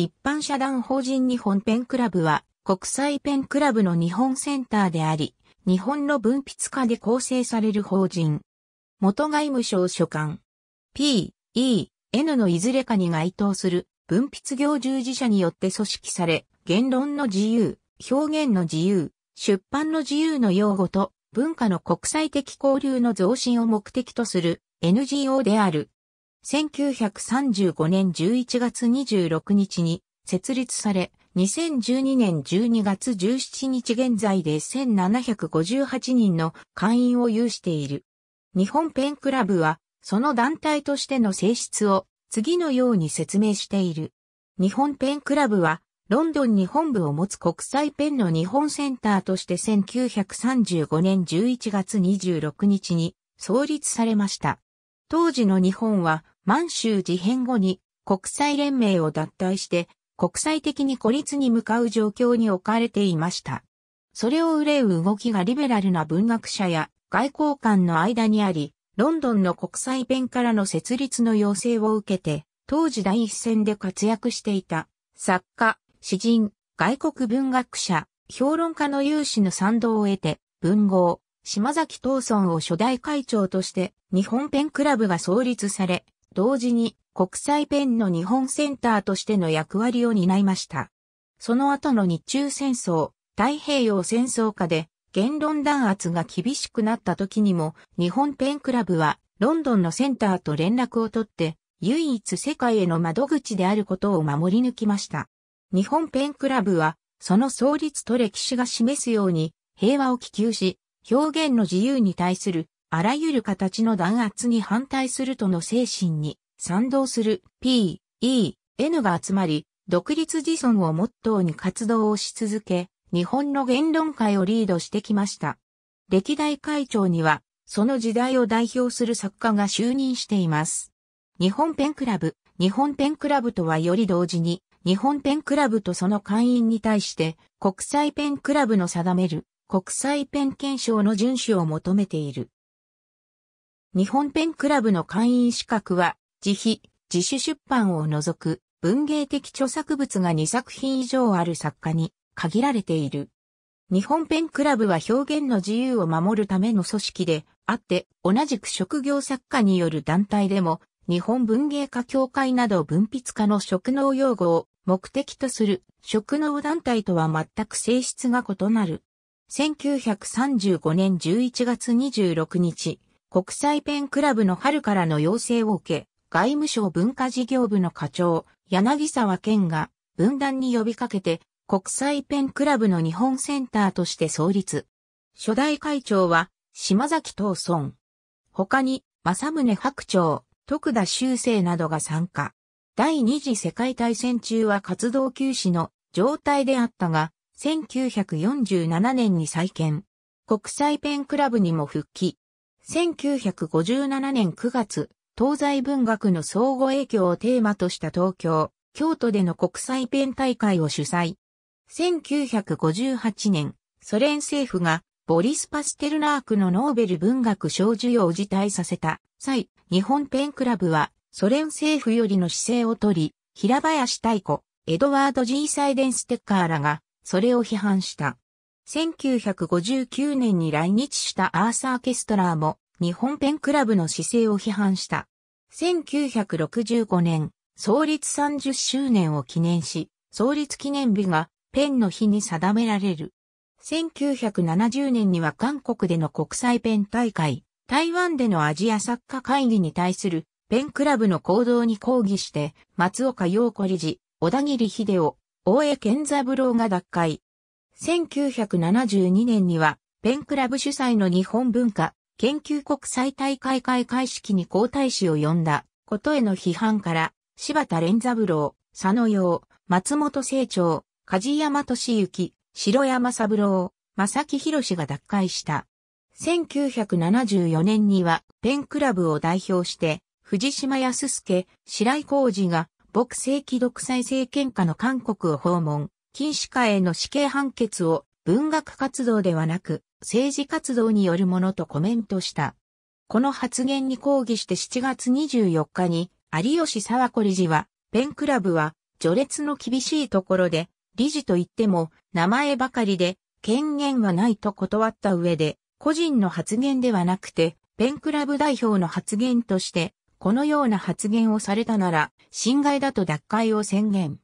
一般社団法人日本ペンクラブは国際ペンクラブの日本センターであり、日本の文筆家で構成される法人。元外務省所管。P、E、N のいずれかに該当する文筆業従事者によって組織され、言論の自由、表現の自由、出版の自由の擁護と文化の国際的交流の増進を目的とする NGO である。1935年11月26日に設立され、2012年12月17日現在で1758人の会員を有している。日本ペンクラブは、その団体としての性質を次のように説明している。日本ペンクラブは、ロンドンに本部を持つ国際ペンの日本センターとして1935年11月26日に創立されました。当時の日本は満州事変後に国際連盟を脱退して国際的に孤立に向かう状況に置かれていました。それを憂う動きがリベラルな文学者や外交官の間にあり、ロンドンの国際弁からの設立の要請を受けて、当時第一線で活躍していた作家、詩人、外国文学者、評論家の有志の賛同を得て、文豪、島崎東村を初代会長として日本ペンクラブが創立され、同時に国際ペンの日本センターとしての役割を担いました。その後の日中戦争、太平洋戦争下で言論弾圧が厳しくなった時にも日本ペンクラブはロンドンのセンターと連絡を取って唯一世界への窓口であることを守り抜きました。日本ペンクラブはその創立と歴史が示すように平和を希求し表現の自由に対するあらゆる形の弾圧に反対するとの精神に賛同する P、E、N が集まり、独立自尊をモットーに活動をし続け、日本の言論界をリードしてきました。歴代会長には、その時代を代表する作家が就任しています。日本ペンクラブ、日本ペンクラブとはより同時に、日本ペンクラブとその会員に対して、国際ペンクラブの定める、国際ペン検証の遵守を求めている。日本ペンクラブの会員資格は、自費、自主出版を除く文芸的著作物が2作品以上ある作家に限られている。日本ペンクラブは表現の自由を守るための組織であって、同じく職業作家による団体でも、日本文芸家協会など文筆家の職能用語を目的とする職能団体とは全く性質が異なる。1935年11月26日、国際ペンクラブの春からの要請を受け、外務省文化事業部の課長、柳沢健が分断に呼びかけて、国際ペンクラブの日本センターとして創立。初代会長は、島崎東村。他に、正宗白鳥、徳田修正などが参加。第二次世界大戦中は活動休止の状態であったが、1947年に再建。国際ペンクラブにも復帰。1957年9月、東西文学の相互影響をテーマとした東京、京都での国際ペン大会を主催。1958年、ソ連政府がボリス・パステルナークのノーベル文学賞授与を辞退させた際、日本ペンクラブはソ連政府よりの姿勢をとり、平林太鼓、エドワード・ジー・サイデンステッカーらがそれを批判した。1959年に来日したアーサー・ケストラーも日本ペンクラブの姿勢を批判した。1965年、創立30周年を記念し、創立記念日がペンの日に定められる。1970年には韓国での国際ペン大会、台湾でのアジア作家会議に対するペンクラブの行動に抗議して、松岡洋子理事、小田切秀夫、大江健三郎が脱会。1972年には、ペンクラブ主催の日本文化研究国際大会開会式に皇太子を呼んだことへの批判から、柴田連三郎、佐野洋、松本清張、梶山敏之、城山三郎、正木博が脱会した。1974年には、ペンクラブを代表して、藤島康介、白井浩二が、牧世紀独裁政権下の韓国を訪問。禁止下への死刑判決を文学活動ではなく政治活動によるものとコメントした。この発言に抗議して7月24日に有吉沢子理事はペンクラブは序列の厳しいところで理事と言っても名前ばかりで権限はないと断った上で個人の発言ではなくてペンクラブ代表の発言としてこのような発言をされたなら侵害だと脱会を宣言。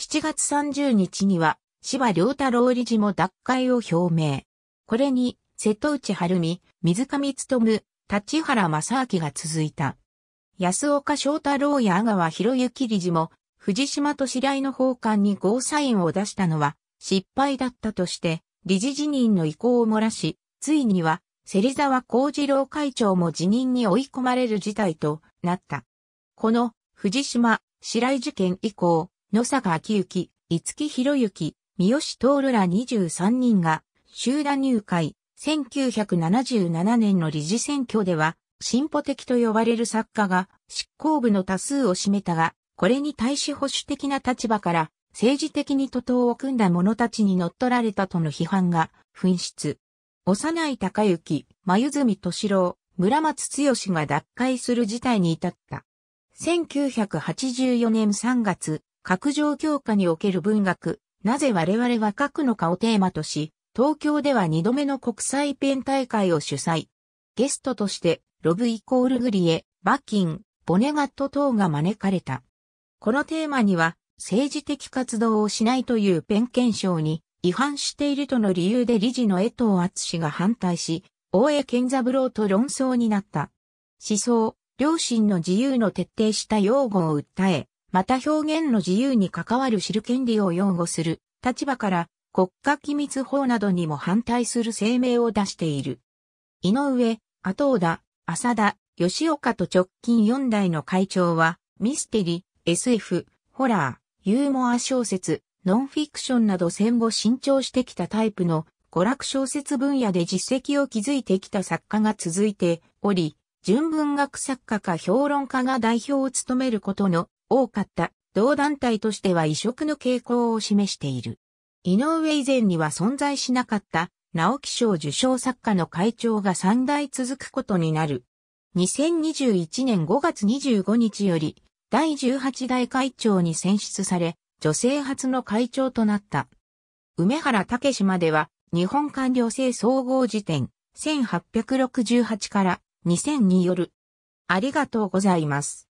7月30日には、芝良太郎理事も脱会を表明。これに、瀬戸内晴美、水上務、立原正明が続いた。安岡翔太郎や阿川博之理事も、藤島と白井の奉還にゴーサインを出したのは、失敗だったとして、理事辞任の意向を漏らし、ついには、芹沢幸次郎会長も辞任に追い込まれる事態となった。この、藤島、白井事件以降、野坂昭之、五木博之、三好徹ら23人が、集団入会、1977年の理事選挙では、進歩的と呼ばれる作家が執行部の多数を占めたが、これに対し保守的な立場から政治的に徒党を組んだ者たちに乗っ取られたとの批判が紛失。幼い高幸、真泉敏郎、村松剛が脱会する事態に至った。1984年3月、格上強化における文学、なぜ我々は書くのかをテーマとし、東京では2度目の国際ペン大会を主催。ゲストとして、ロブイコールグリエ、バッキン、ボネガット等が招かれた。このテーマには、政治的活動をしないというペン憲章に違反しているとの理由で理事の江藤厚氏が反対し、大江健三郎と論争になった。思想、良心の自由の徹底した擁護を訴え、また表現の自由に関わる知る権利を擁護する立場から国家機密法などにも反対する声明を出している。井上、後田、浅田、吉岡と直近4代の会長は、ミステリ、SF、ホラー、ユーモア小説、ノンフィクションなど戦後新調してきたタイプの娯楽小説分野で実績を築いてきた作家が続いており、純文学作家か評論家が代表を務めることの多かった同団体としては異色の傾向を示している。井上以前には存在しなかった直木賞受賞作家の会長が3代続くことになる。2021年5月25日より第18代会長に選出され、女性初の会長となった。梅原武までは日本官僚制総合辞典1868から2002よる。ありがとうございます。